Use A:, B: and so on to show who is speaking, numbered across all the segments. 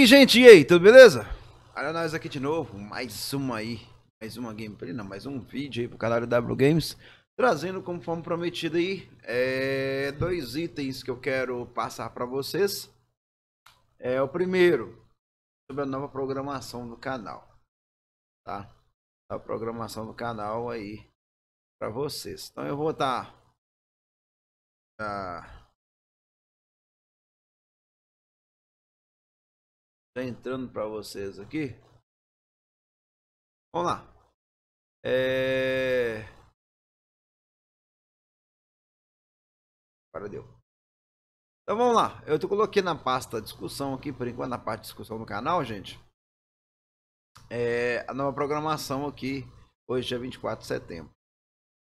A: aí, gente? E aí, tudo beleza? Olha nós aqui de novo, mais uma aí, mais uma gameplay, não, mais um vídeo aí pro canal W Games, trazendo como forma prometido aí, é, dois itens que eu quero passar para vocês. É o primeiro, sobre a nova programação do canal, tá? A programação do canal aí para vocês. Então eu vou estar... Tá, tá Tá entrando para vocês aqui. Vamos lá. É... Agora deu. Então vamos lá. Eu tô coloquei na pasta discussão aqui, por enquanto, na parte de discussão do canal, gente. É, a nova programação aqui, hoje dia 24 de setembro.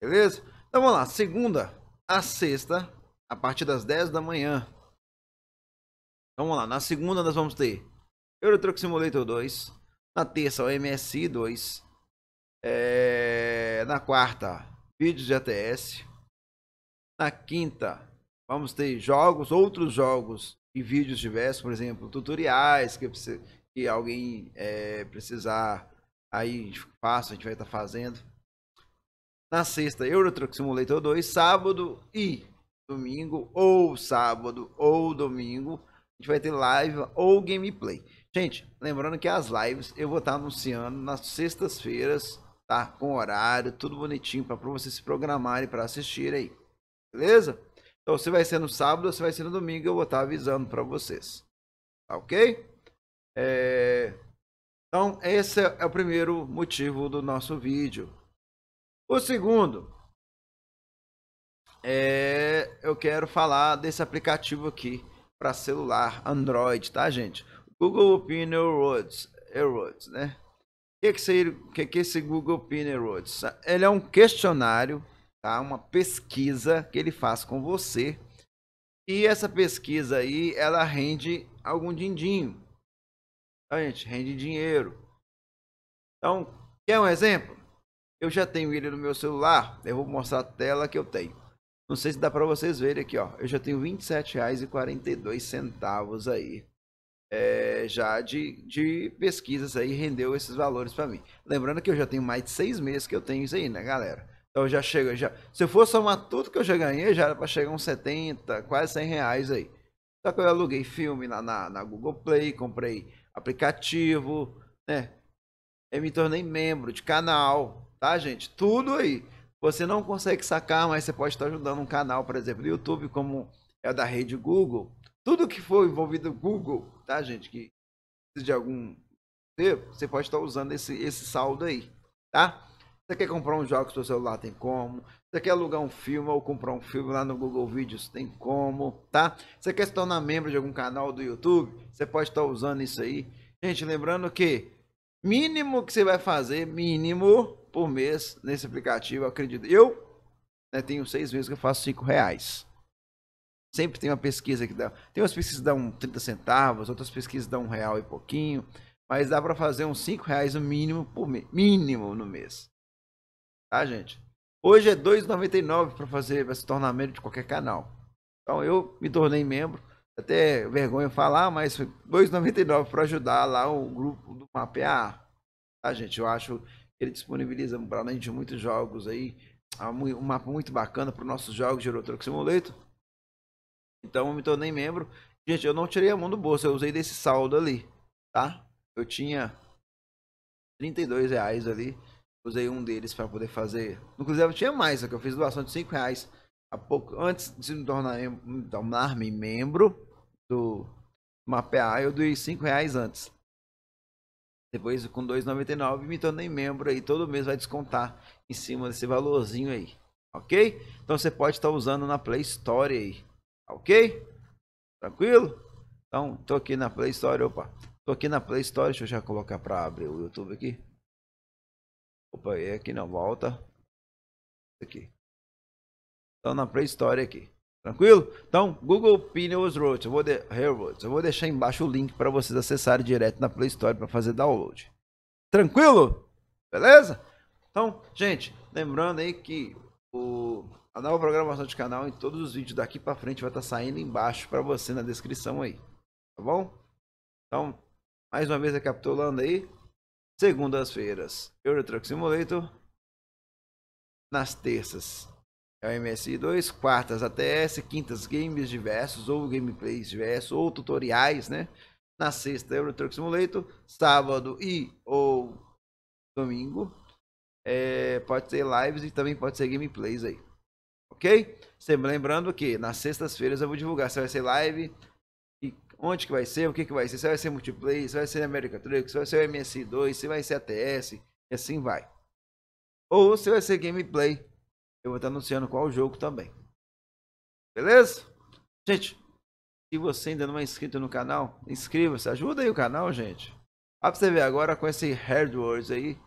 A: Beleza? Então vamos lá. Segunda a sexta, a partir das 10 da manhã. Então, vamos lá. Na segunda nós vamos ter Euro Truck Simulator 2. Na terça, o MSI 2. É... Na quarta, vídeos de ATS. Na quinta, vamos ter jogos, outros jogos e vídeos diversos, por exemplo, tutoriais que, que alguém é, precisar aí faça, a gente vai estar tá fazendo. Na sexta, Euro Truck Simulator 2, sábado e domingo, ou sábado ou domingo, gente vai ter live ou gameplay. Gente, lembrando que as lives eu vou estar anunciando nas sextas-feiras, tá? Com horário, tudo bonitinho, para vocês se programarem para assistir aí. Beleza? Então, se vai ser no sábado ou se vai ser no domingo, eu vou estar avisando para vocês. Tá ok? É... Então, esse é, é o primeiro motivo do nosso vídeo. O segundo, é... eu quero falar desse aplicativo aqui para celular Android, tá, gente? Google Opinion Roads, Roads, né? O que, que, seria, que, que é esse Google Opinion Roads? Ele é um questionário, tá? Uma pesquisa que ele faz com você. E essa pesquisa aí, ela rende algum dindinho. a tá, gente? Rende dinheiro. Então, quer um exemplo? Eu já tenho ele no meu celular. Eu vou mostrar a tela que eu tenho. Não sei se dá para vocês verem aqui, ó. Eu já tenho R$ 27,42 aí. É, já de, de pesquisas aí rendeu esses valores para mim. Lembrando que eu já tenho mais de seis meses que eu tenho isso aí, né, galera? Então já chega, já. Se eu for somar tudo que eu já ganhei, já era para chegar uns 70, quase 100 reais aí. Só que eu aluguei filme na, na, na Google Play, comprei aplicativo, né? Eu me tornei membro de canal, tá, gente? Tudo aí você não consegue sacar, mas você pode estar ajudando um canal, por exemplo, do YouTube, como é da rede Google. Tudo que for envolvido Google, tá, gente? Que de algum tempo, você pode estar usando esse, esse saldo aí, tá? Você quer comprar um jogo pro seu celular, tem como. Você quer alugar um filme ou comprar um filme lá no Google Vídeos, tem como, tá? Você quer se tornar membro de algum canal do YouTube, você pode estar usando isso aí. Gente, lembrando que mínimo que você vai fazer, mínimo, por mês nesse aplicativo, eu acredito. Eu né, tenho seis meses que eu faço cinco reais. Sempre tem uma pesquisa que dá. Tem umas pesquisas que dão 30 centavos, outras pesquisas dão um real e pouquinho. Mas dá para fazer uns 5 reais no mínimo por mês. Mínimo no mês. Tá, gente? Hoje é 2,99 para fazer pra se tornar membro de qualquer canal. Então eu me tornei membro. Até vergonha falar, mas foi 2,99 para ajudar lá o grupo do Mapear. Tá, gente? Eu acho ele disponibiliza para a gente muitos jogos aí, ah, um mapa muito bacana para os nossos jogos de Eurotruck Simulator. Então eu me tornei membro. Gente, eu não tirei a mão do bolso, eu usei desse saldo ali, tá? Eu tinha 32 reais ali, usei um deles para poder fazer. Inclusive eu tinha mais, só que eu fiz doação de 5 reais A pouco, antes de me tornar, me tornar membro do Mapear, eu dei 5 reais antes. Depois, com 2,99, me tornei membro aí. Todo mês vai descontar em cima desse valorzinho aí. Ok? Então você pode estar usando na Play Store aí. Ok? Tranquilo? Então, tô aqui na Play Store. Opa, tô aqui na Play Store. Deixa eu já colocar para abrir o YouTube aqui. Opa, é aqui não, volta. Aqui. Então, na Play Store aqui. Tranquilo? Então, Google Pineos Roads, eu vou de... Railroads. Eu vou deixar embaixo o link para vocês acessarem direto na Play Store para fazer download. Tranquilo? Beleza? Então, gente, lembrando aí que o... a nova programação de canal em todos os vídeos daqui para frente vai estar tá saindo embaixo para você na descrição aí. Tá bom? Então, mais uma vez recapitulando aí, segundas-feiras, Euro Truck Simulator. Nas terças, é o MSI2, quartas ATS, quintas games diversos, ou gameplays diversos, ou tutoriais, né? Na sexta, Euro Truck Simulator, sábado e ou domingo. É, pode ser lives e também pode ser gameplays aí. Ok? Sempre lembrando que nas sextas-feiras eu vou divulgar se vai ser live, e onde que vai ser, o que que vai ser, se vai ser multiplayer, se vai ser America Truck, se vai ser o MSI2, se vai ser ATS, e assim vai. Ou se vai ser gameplay eu vou estar anunciando qual o jogo também. Beleza? Gente, se você ainda não é inscrito no canal, inscreva-se. Ajuda aí o canal, gente. Dá pra você ver agora com esse AdWords aí.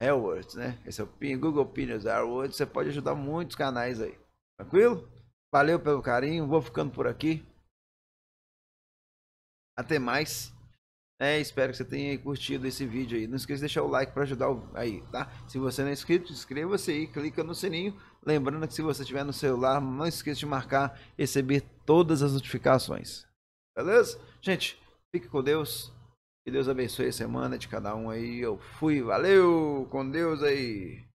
A: AdWords, né? Esse é o Google Pinions AdWords. Você pode ajudar muitos canais aí. Tranquilo? Valeu pelo carinho. Vou ficando por aqui. Até mais. É, espero que você tenha curtido esse vídeo aí. Não esqueça de deixar o like para ajudar o... aí, tá? Se você não é inscrito, inscreva-se aí, clica no sininho. Lembrando que se você estiver no celular, não esqueça de marcar receber todas as notificações. Beleza? Gente, fique com Deus. Que Deus abençoe a semana de cada um aí. Eu fui, valeu, com Deus aí.